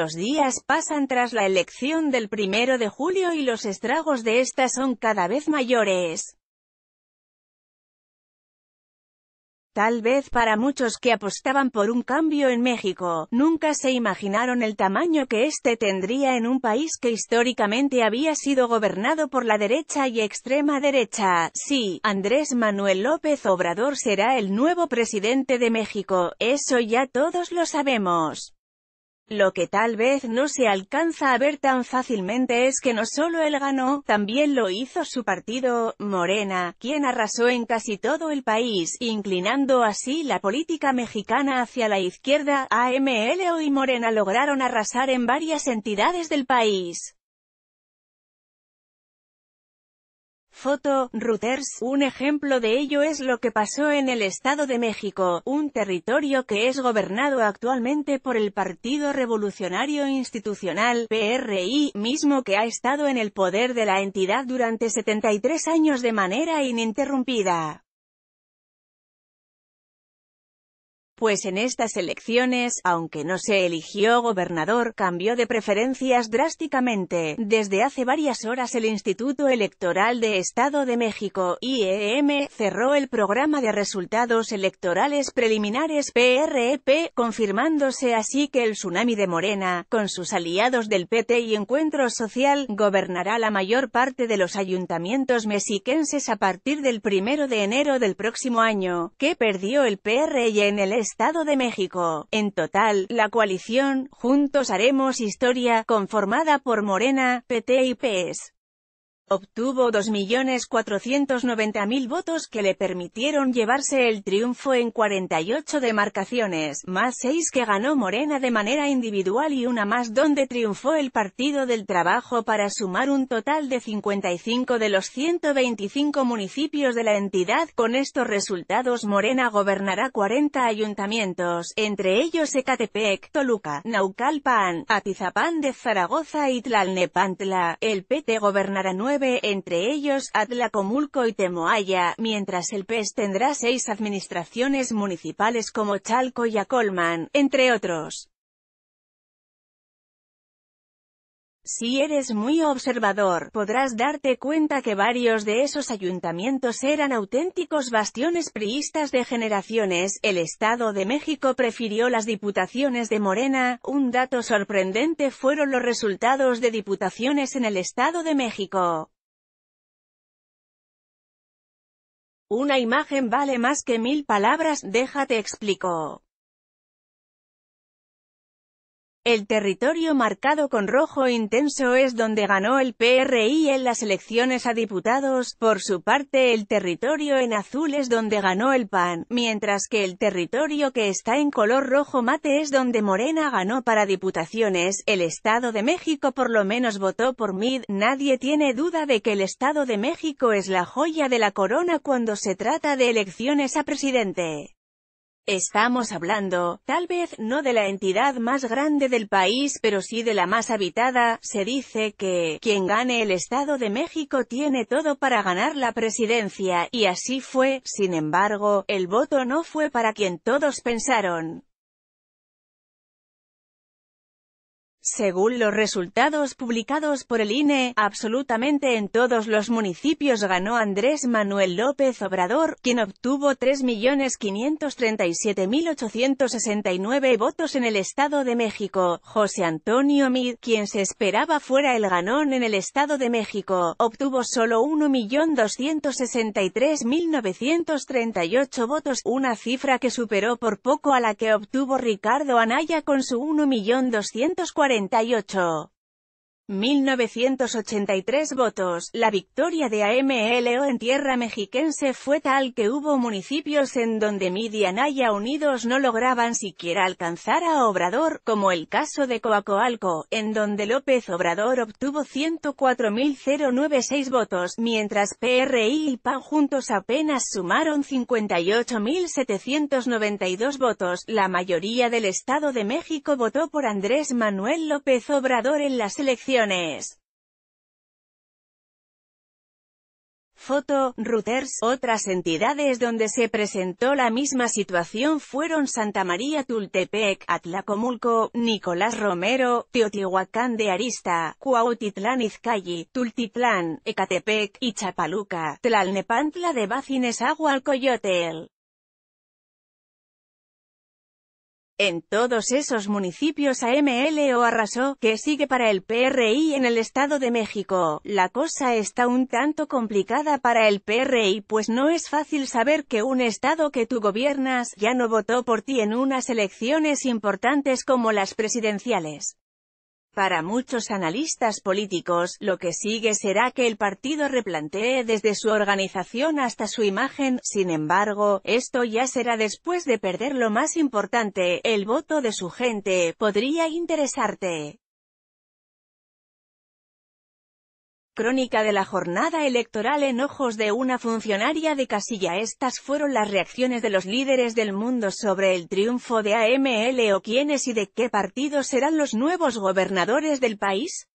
Los días pasan tras la elección del primero de julio y los estragos de esta son cada vez mayores. Tal vez para muchos que apostaban por un cambio en México, nunca se imaginaron el tamaño que éste tendría en un país que históricamente había sido gobernado por la derecha y extrema derecha. Sí, Andrés Manuel López Obrador será el nuevo presidente de México, eso ya todos lo sabemos. Lo que tal vez no se alcanza a ver tan fácilmente es que no solo él ganó, también lo hizo su partido, Morena, quien arrasó en casi todo el país, inclinando así la política mexicana hacia la izquierda, AMLO y Morena lograron arrasar en varias entidades del país. Foto, Reuters, un ejemplo de ello es lo que pasó en el Estado de México, un territorio que es gobernado actualmente por el Partido Revolucionario Institucional, PRI, mismo que ha estado en el poder de la entidad durante 73 años de manera ininterrumpida. pues en estas elecciones, aunque no se eligió gobernador, cambió de preferencias drásticamente. Desde hace varias horas el Instituto Electoral de Estado de México, IEM, cerró el programa de resultados electorales preliminares PREP, e confirmándose así que el tsunami de Morena, con sus aliados del PT y Encuentro Social, gobernará la mayor parte de los ayuntamientos mexiquenses a partir del primero de enero del próximo año, que perdió el PRI en el Estado de México. En total, la coalición, Juntos Haremos Historia, conformada por Morena, PT y PS, Obtuvo 2.490.000 votos que le permitieron llevarse el triunfo en 48 demarcaciones, más 6 que ganó Morena de manera individual y una más donde triunfó el Partido del Trabajo para sumar un total de 55 de los 125 municipios de la entidad. Con estos resultados Morena gobernará 40 ayuntamientos, entre ellos Ecatepec, Toluca, Naucalpan, Atizapán de Zaragoza y Tlalnepantla. El PT gobernará 9 entre ellos Atlacomulco y Temoaya, mientras el PES tendrá seis administraciones municipales como Chalco y Acolman, entre otros. Si eres muy observador, podrás darte cuenta que varios de esos ayuntamientos eran auténticos bastiones priistas de generaciones. El Estado de México prefirió las diputaciones de Morena. Un dato sorprendente fueron los resultados de diputaciones en el Estado de México. Una imagen vale más que mil palabras, déjate explico. El territorio marcado con rojo intenso es donde ganó el PRI en las elecciones a diputados, por su parte el territorio en azul es donde ganó el PAN, mientras que el territorio que está en color rojo mate es donde Morena ganó para diputaciones, el Estado de México por lo menos votó por MID, nadie tiene duda de que el Estado de México es la joya de la corona cuando se trata de elecciones a presidente. Estamos hablando, tal vez no de la entidad más grande del país pero sí de la más habitada, se dice que, quien gane el Estado de México tiene todo para ganar la presidencia, y así fue, sin embargo, el voto no fue para quien todos pensaron. Según los resultados publicados por el INE, absolutamente en todos los municipios ganó Andrés Manuel López Obrador, quien obtuvo 3.537.869 votos en el Estado de México. José Antonio Mid, quien se esperaba fuera el ganón en el Estado de México, obtuvo solo 1.263.938 votos, una cifra que superó por poco a la que obtuvo Ricardo Anaya con su 1.240. 48 1983 votos. La victoria de AMLO en tierra mexiquense fue tal que hubo municipios en donde Midianaya Unidos no lograban siquiera alcanzar a Obrador, como el caso de Coacoalco, en donde López Obrador obtuvo 104.096 votos, mientras PRI y PAN juntos apenas sumaron 58.792 votos. La mayoría del Estado de México votó por Andrés Manuel López Obrador en la selección. Foto, routers, otras entidades donde se presentó la misma situación fueron Santa María Tultepec, Atlacomulco, Nicolás Romero, Teotihuacán de Arista, Cuautitlán Izcalli, Tultitlán, Ecatepec y Chapaluca, Tlalnepantla de Bacines Agua al Coyotel. en todos esos municipios o arrasó, que sigue para el PRI en el Estado de México. La cosa está un tanto complicada para el PRI pues no es fácil saber que un Estado que tú gobiernas, ya no votó por ti en unas elecciones importantes como las presidenciales. Para muchos analistas políticos, lo que sigue será que el partido replantee desde su organización hasta su imagen, sin embargo, esto ya será después de perder lo más importante, el voto de su gente, podría interesarte. Crónica de la jornada electoral en ojos de una funcionaria de casilla Estas fueron las reacciones de los líderes del mundo sobre el triunfo de AML o quiénes y de qué partido serán los nuevos gobernadores del país.